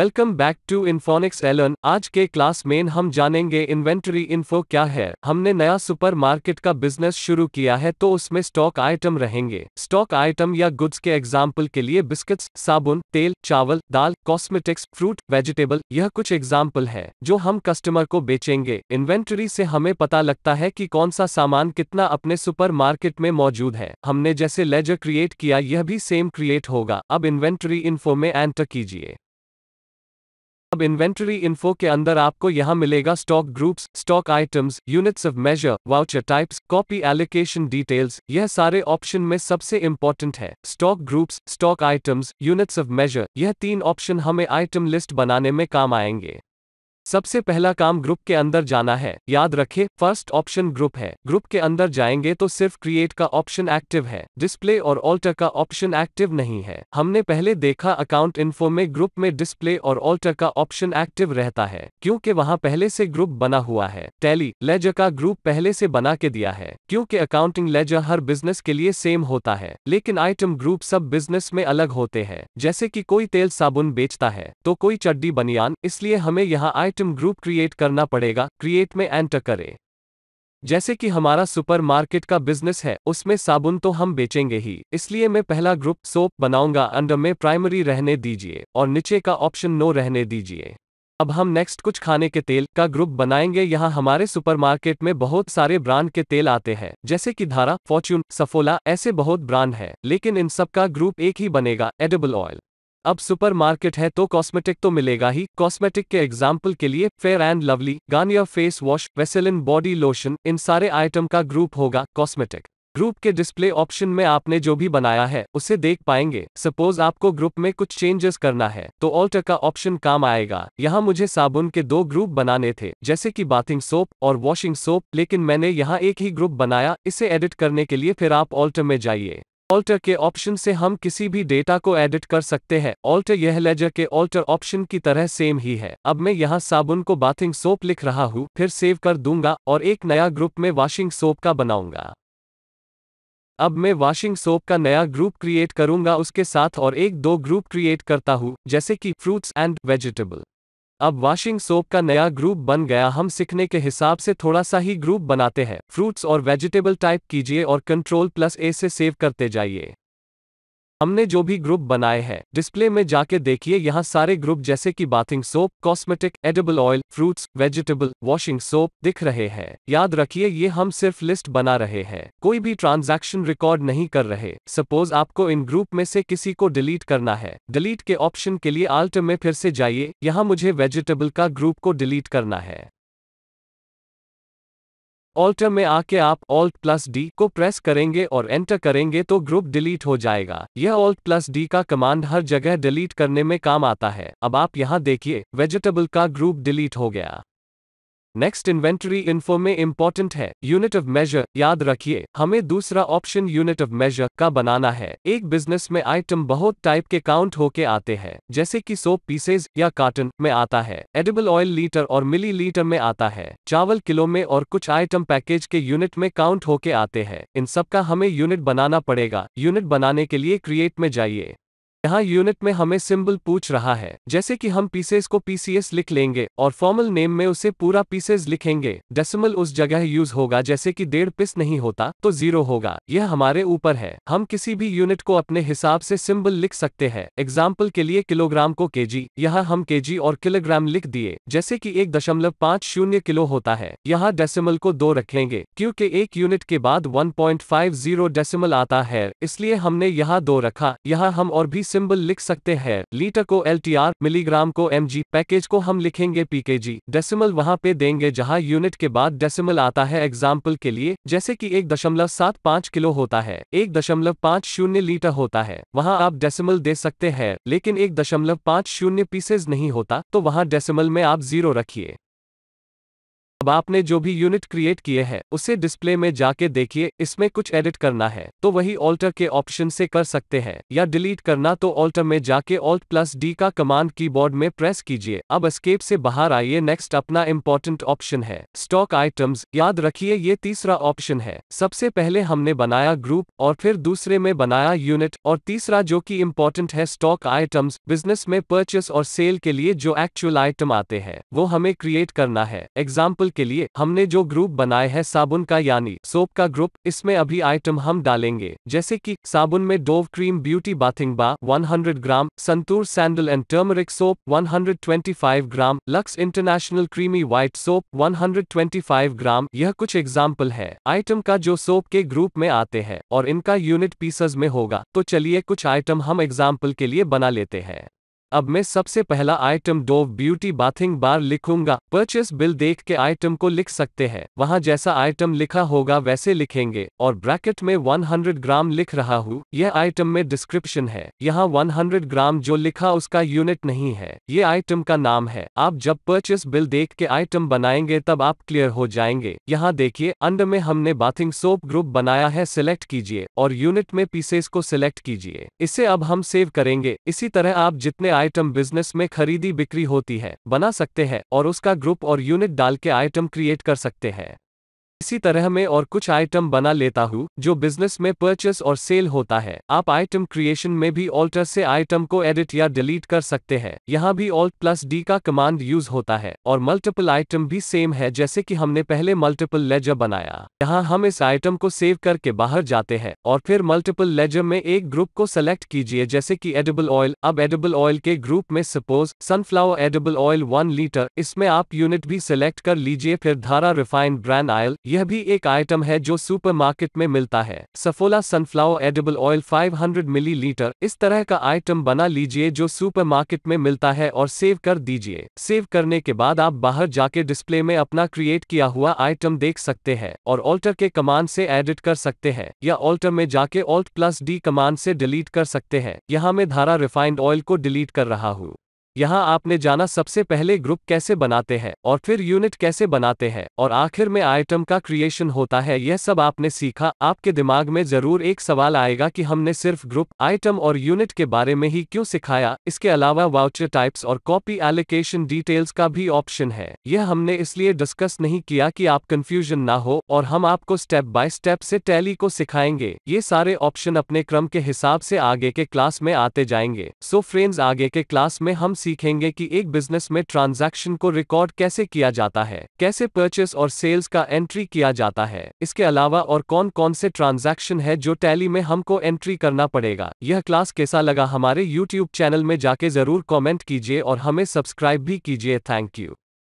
welcome back to Infonix Allen आज के class में हम जानेंगे इन्वेंटरी इन्फो क्या है हमने नया सुपरमार्केट का बिजनेस शुरू किया है तो उसमें स्टॉक आइटम रहेंगे स्टॉक आइटम या गुड्स के एग्जाम्पल के लिए बिस्किट्स साबुन तेल चावल दाल कॉस्मेटिक्स फ्रूट वेजिटेबल यह कुछ एग्जाम्पल है जो हम कस्टमर को बेचेंगे इन्वेंटरी से हमें पता लगता है कि कौन सा सामान कितना अपने सुपर मार्केट में मौजूद है हमने जैसे लेजर क्रिएट किया यह भी सेम क्रिएट होगा अब इन्वेंटरी इन्फो में एंटर कीजिए अब इन्वेंटरी इन्फो के अंदर आपको यहां मिलेगा stock groups stock items units of measure voucher types copy allocation details यह सारे ऑप्शन में सबसे इम्पोर्टेंट है stock groups stock items units of measure यह तीन ऑप्शन हमें आइटम लिस्ट बनाने में काम आएंगे सबसे पहला काम ग्रुप के अंदर जाना है याद रखें फर्स्ट ऑप्शन ग्रुप है ग्रुप के अंदर जाएंगे तो सिर्फ क्रिएट का ऑप्शन एक्टिव है डिस्प्ले और ऑल्टर का ऑप्शन एक्टिव नहीं है हमने पहले देखा अकाउंट इन्फो में ग्रुप में डिस्प्ले और ऑल्टर का ऑप्शन एक्टिव रहता है क्योंकि वहाँ पहले से ग्रुप बना हुआ है टैली लेजर का ग्रुप पहले से बना के दिया है क्योंकि अकाउंटिंग लेजर हर बिजनेस के लिए सेम होता है लेकिन आइटम ग्रुप सब बिजनेस में अलग होते हैं जैसे की कोई तेल साबुन बेचता है तो कोई चड्डी बनियान इसलिए हमें यहाँ आइटम आइटम ग्रुप क्रिएट करना पड़ेगा क्रिएट में एंटर करें जैसे कि हमारा सुपरमार्केट का बिजनेस है उसमें साबुन तो हम बेचेंगे ही इसलिए मैं पहला ग्रुप सोप बनाऊंगा अंडर में प्राइमरी रहने दीजिए और नीचे का ऑप्शन नो रहने दीजिए अब हम नेक्स्ट कुछ खाने के तेल का ग्रुप बनाएंगे यहाँ हमारे सुपरमार्केट में बहुत सारे ब्रांड के तेल आते हैं जैसे कि धारा फॉर्च्यून सफोला ऐसे बहुत ब्रांड हैं लेकिन इन सब का ग्रुप एक ही बनेगा एडेबल ऑयल अब सुपरमार्केट है तो कॉस्मेटिक तो मिलेगा ही कॉस्मेटिक के एग्जाम्पल के लिए fair and lovely Garnier face wash Vaseline body lotion इन सारे आइटम का ग्रुप होगा कॉस्मेटिक ग्रुप के डिस्प्ले ऑप्शन में आपने जो भी बनाया है उसे देख पाएंगे सपोज आपको ग्रुप में कुछ चेंजेस करना है तो ऑल्टर का ऑप्शन काम आएगा यहाँ मुझे साबुन के दो ग्रुप बनाने थे जैसे कि बाथिंग सोप और वॉशिंग सोप लेकिन मैंने यहाँ एक ही ग्रुप बनाया इसे एडिट करने के लिए फिर आप ऑल्टर में जाइए ऑल्टर के ऑप्शन से हम किसी भी डेटा को एडिट कर सकते हैं ऑल्टर यह लेजर के ऑल्टर ऑप्शन की तरह सेम ही है अब मैं यहाँ साबुन को बाथिंग सोप लिख रहा हूँ फिर सेव कर दूंगा और एक नया ग्रुप में वॉशिंग सोप का बनाऊंगा अब मैं वॉशिंग सोप का नया ग्रुप क्रिएट करूंगा उसके साथ और एक दो ग्रुप क्रिएट करता हूँ जैसे कि फ्रूट्स एंड वेजिटेबल अब वॉशिंग सोप का नया ग्रुप बन गया हम सीखने के हिसाब से थोड़ा सा ही ग्रुप बनाते हैं फ्रूट्स और वेजिटेबल टाइप कीजिए और कंट्रोल प्लस ए से सेव करते जाइए हमने जो भी ग्रुप बनाए हैं डिस्प्ले में जाके देखिए यहाँ सारे ग्रुप जैसे कि bathing soap cosmetic edible oil fruits vegetable washing soap दिख रहे हैं याद रखिए ये हम सिर्फ लिस्ट बना रहे हैं कोई भी ट्रांजैक्शन रिकॉर्ड नहीं कर रहे सपोज आपको इन ग्रुप में से किसी को डिलीट करना है डिलीट के ऑप्शन के लिए आल्ट में फिर से जाइए यहाँ मुझे वेजिटेबल का ग्रुप को डिलीट करना है ऑल्ट में आके आप ऑल्ट प्लस डी को प्रेस करेंगे और एंटर करेंगे तो ग्रुप डिलीट हो जाएगा यह ऑल्ट प्लस डी का कमांड हर जगह डिलीट करने में काम आता है अब आप यहाँ देखिए वेजिटेबल का ग्रुप डिलीट हो गया नेक्स्ट इन्वेंटरी इन्फो में इम्पोर्टेंट है यूनिट ऑफ मेजर याद रखिए हमें दूसरा ऑप्शन यूनिट ऑफ मेजर का बनाना है एक बिजनेस में आइटम बहुत टाइप के काउंट होके आते हैं जैसे कि सोप पीसेज या कार्टन में आता है एडिबल ऑयल लीटर और मिली लीटर में आता है चावल किलो में और कुछ आइटम पैकेज के यूनिट में काउंट होके आते हैं इन सब का हमें यूनिट बनाना पड़ेगा यूनिट बनाने के लिए क्रिएट में जाइए यहाँ यूनिट में हमें सिंबल पूछ रहा है जैसे कि हम पीसेस को पीसीएस लिख लेंगे और फॉर्मल नेम में उसे पूरा पीसेस लिखेंगे डेसिमल उस जगह यूज होगा जैसे कि डेढ़ पिस नहीं होता तो जीरो होगा यह हमारे ऊपर है हम किसी भी यूनिट को अपने हिसाब से सिंबल लिख सकते हैं एग्जाम्पल के लिए किलोग्राम को के यहाँ हम के और किलोग्राम लिख दिए जैसे की एक दशमलव पाँच शून्य किलो होता है यहाँ डेसिमल को दो रखेंगे क्यूँकी एक यूनिट के बाद वन डेसिमल आता है इसलिए हमने यहाँ दो रखा यहाँ हम और भी सिंबल लिख सकते हैं लीटर को एल मिलीग्राम को एम पैकेज को हम लिखेंगे पीकेजी डेसिमल वहां पे देंगे जहां यूनिट के बाद डेसिमल आता है एग्जाम्पल के लिए जैसे कि एक दशमलव सात पाँच किलो होता है एक दशमलव पाँच शून्य लीटर होता है वहाँ आप डेसिमल दे सकते हैं लेकिन एक दशमलव पाँच शून्य पीसेज नहीं होता तो वहाँ डेसिमल में आप जीरो रखिए अब आपने जो भी यूनिट क्रिएट किए हैं उसे डिस्प्ले में जाके देखिए इसमें कुछ एडिट करना है तो वही ऑल्टर के ऑप्शन से कर सकते हैं या डिलीट करना तो ऑल्टर में जाके ऑल्ट प्लस डी का कमांड कीबोर्ड में प्रेस कीजिए अब स्केप से बाहर आइए नेक्स्ट अपना इम्पोर्टेंट ऑप्शन है स्टॉक आइटम्स याद रखिए ये तीसरा ऑप्शन है सबसे पहले हमने बनाया ग्रुप और फिर दूसरे में बनाया यूनिट और तीसरा जो की इम्पोर्टेंट है स्टॉक आइटम्स बिजनेस में परचेस और सेल के लिए जो एक्चुअल आइटम आते हैं वो हमें क्रिएट करना है एग्जाम्पल एग्जाम्पल के लिए हमने जो ग्रुप बनाए हैं साबुन का यानी सोप का ग्रुप इसमें अभी आइटम हम डालेंगे जैसे कि साबुन में dove cream beauty bathing bar 100 gram Santoor sandal and turmeric soap 125 gram Lux international creamy white soap 125 gram यह कुछ एग्जाम्पल है आइटम का जो सोप के ग्रुप में आते हैं और इनका यूनिट पीसेज में होगा तो चलिए कुछ आइटम हम एग्जाम्पल के लिए बना लेते हैं अब मैं सबसे पहला item Dove beauty bathing bar लिखूंगा परचेस बिल देख के आइटम को लिख सकते हैं वहां जैसा आइटम लिखा होगा वैसे लिखेंगे और ब्रैकेट में 100 ग्राम लिख रहा हूँ यह आइटम में डिस्क्रिप्शन है यहाँ 100 ग्राम जो लिखा उसका यूनिट नहीं है ये आइटम का नाम है आप जब परचेस बिल देख के आइटम बनाएंगे तब आप क्लियर हो जाएंगे यहाँ देखिए अंड में हमने बाथिंग सोप ग्रुप बनाया है सिलेक्ट कीजिए और यूनिट में पीसेस को सिलेक्ट कीजिए इसे अब हम सेव करेंगे इसी तरह आप जितने आइटम बिजनेस में खरीदी बिक्री होती है बना सकते हैं और उसका ग्रुप और यूनिट डाल के आइटम क्रिएट कर सकते हैं इसी तरह मैं और कुछ आइटम बना लेता हूँ जो बिजनेस में परचेस और सेल होता है आप आइटम क्रिएशन में भी ऑल्टर से आइटम को एडिट या डिलीट कर सकते हैं यहाँ भी ऑल्ट प्लस डी का कमांड यूज होता है और मल्टीपल आइटम भी सेम है जैसे कि हमने पहले मल्टीपल लेजर बनाया यहाँ हम इस आइटम को सेव करके बाहर जाते हैं और फिर मल्टीपल लेजर में एक ग्रुप को सेलेक्ट कीजिए जैसे कि एडेबल ऑयल अब एडेबल ऑयल के ग्रुप में suppose sunflower edible oil one litre इसमें आप यूनिट भी सिलेक्ट कर लीजिए फिर धारा रिफाइंड ब्रांड आयल यह भी एक आइटम है जो सुपरमार्केट में मिलता है Saffola sunflower edible oil 500 millilitre इस तरह का आइटम बना लीजिए जो सुपरमार्केट में मिलता है और सेव कर दीजिए सेव करने के बाद आप बाहर जाके डिस्प्ले में अपना क्रिएट किया हुआ आइटम देख सकते हैं और ऑल्टर के कमांड से एडिट कर सकते हैं या ऑल्टर में जाके ऑल्ट प्लस डी कमांड से डिलीट कर सकते हैं यहाँ मैं धारा रिफाइंड ऑयल को डिलीट कर रहा हूँ यहाँ आपने जाना सबसे पहले ग्रुप कैसे बनाते हैं और फिर यूनिट कैसे बनाते हैं और आखिर में आइटम का क्रिएशन होता है यह सब आपने सीखा आपके दिमाग में जरूर एक सवाल आएगा कि हमने सिर्फ ग्रुप आइटम और यूनिट के बारे में ही क्यों सिखाया इसके अलावा वाउचर टाइप्स और कॉपी एलोकेशन डिटेल्स का भी ऑप्शन है यह हमने इसलिए डिस्कस नहीं किया कि आप कन्फ्यूजन ना हो और हम आपको स्टेप बाय स्टेप से टैली को सिखाएंगे ये सारे ऑप्शन अपने क्रम के हिसाब से आगे के क्लास में आते जाएंगे सो फ्रेंड्स आगे के क्लास में हम सीखेंगे कि एक बिजनेस में ट्रांजैक्शन को रिकॉर्ड कैसे किया जाता है कैसे परचेस और सेल्स का एंट्री किया जाता है इसके अलावा और कौन कौन से ट्रांजैक्शन है जो टैली में हमको एंट्री करना पड़ेगा यह क्लास कैसा लगा हमारे यूट्यूब चैनल में जाके जरूर कॉमेंट कीजिए और हमें सब्सक्राइब भी कीजिए थैंक यू